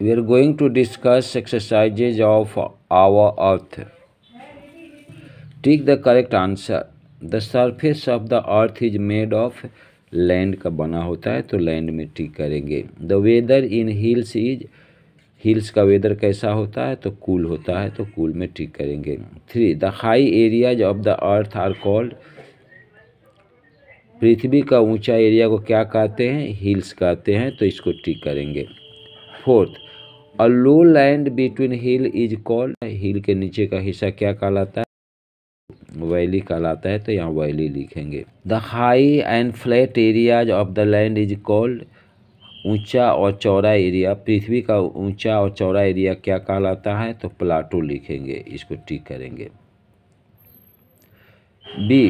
we are going to discuss exercises of our earth take the correct answer the surface of the earth is made of land का बना होता है तो land में ठीक करेंगे the weather in hills is hills का weather कैसा होता है तो कूल होता है तो कूल में ठीक करेंगे three the high areas of the earth are called पृथ्वी का ऊंचा एरिया को क्या कहते हैं हिल्स कहते हैं तो इसको ठीक करेंगे fourth a low land between hill is called hill के नीचे का हिस्सा क्या कहलाता है वैली कहलाता है तो यहाँ वैली लिखेंगे the high and flat areas of the land is called ऊंचा और चौड़ा एरिया पृथ्वी का ऊंचा और चौड़ा एरिया क्या कहलाता है तो प्लाटो लिखेंगे इसको टिक करेंगे B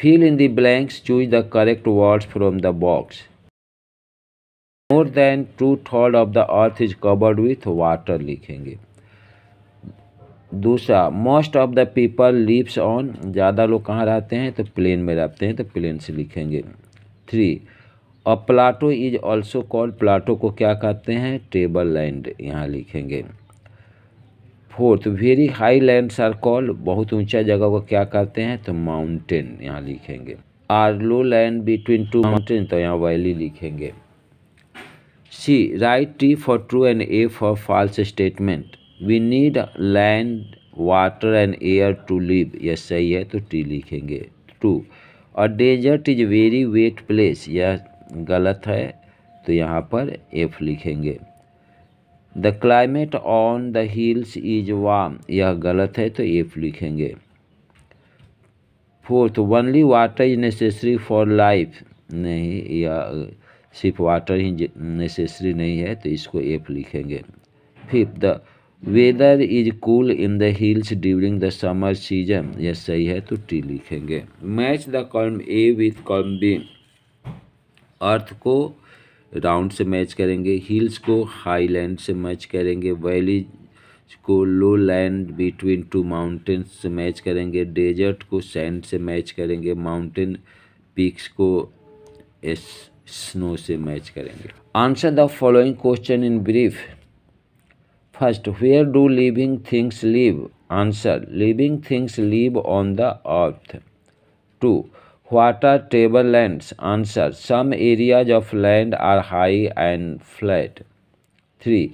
fill in the blanks choose the correct words from the box more than two third of the earth is covered with water लिखेंगे दूसरा most of the people lives on ज़्यादा लोग कहाँ रहते हैं तो प्लेन में रहते हैं तो प्लेन से लिखेंगे थ्री और plateau is also called plateau को क्या कहते हैं टेबल लैंड यहाँ लिखेंगे fourth very high lands are called बहुत ऊंचा जगह को क्या कहते हैं तो माउंटेन यहाँ लिखेंगे are low land between two mountain तो यहाँ वैली लिखेंगे C right T for true and F for false statement we need land water and air to live यह सही है तो टी लिखेंगे ट्रू और desert is very wet place यह गलत है तो यहाँ पर एफ लिखेंगे the climate on the hills is warm यह गलत है तो एफ लिखेंगे fourth only water is necessary for life नहीं यह सिर्फ वाटर ही नेसेसरी नहीं है तो इसको एफ लिखेंगे fifth the weather is cool in the hills during the summer season यह सही है तो टी लिखेंगे match the column A with column B earth को राउंड से मैच करेंगे हिल्स को हाई लैंड से मैच करेंगे वैली को low land between two mountains से मैच करेंगे डेजर्ट को सैंड से मैच करेंगे माउंटेन पीक्स को एस स्नो से मैच करेंगे answer the following question in brief first where do living things live answer living things live on the earth two what are table lands answer some areas of land are high and flat three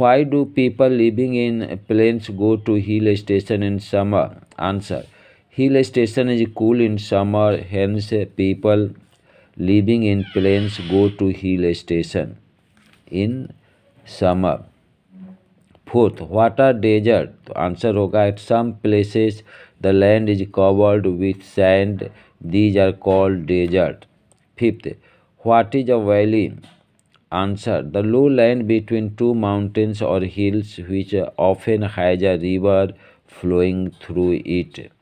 why do people living in plains go to hill station in summer answer hill station is cool in summer and people living in plains go to hill station in summer. Fourth, what are desert? Answer होगा at some places the land is covered with sand. These are called desert. Fifth, what is a valley? Answer, the low land between two mountains or hills which often has a river flowing through it.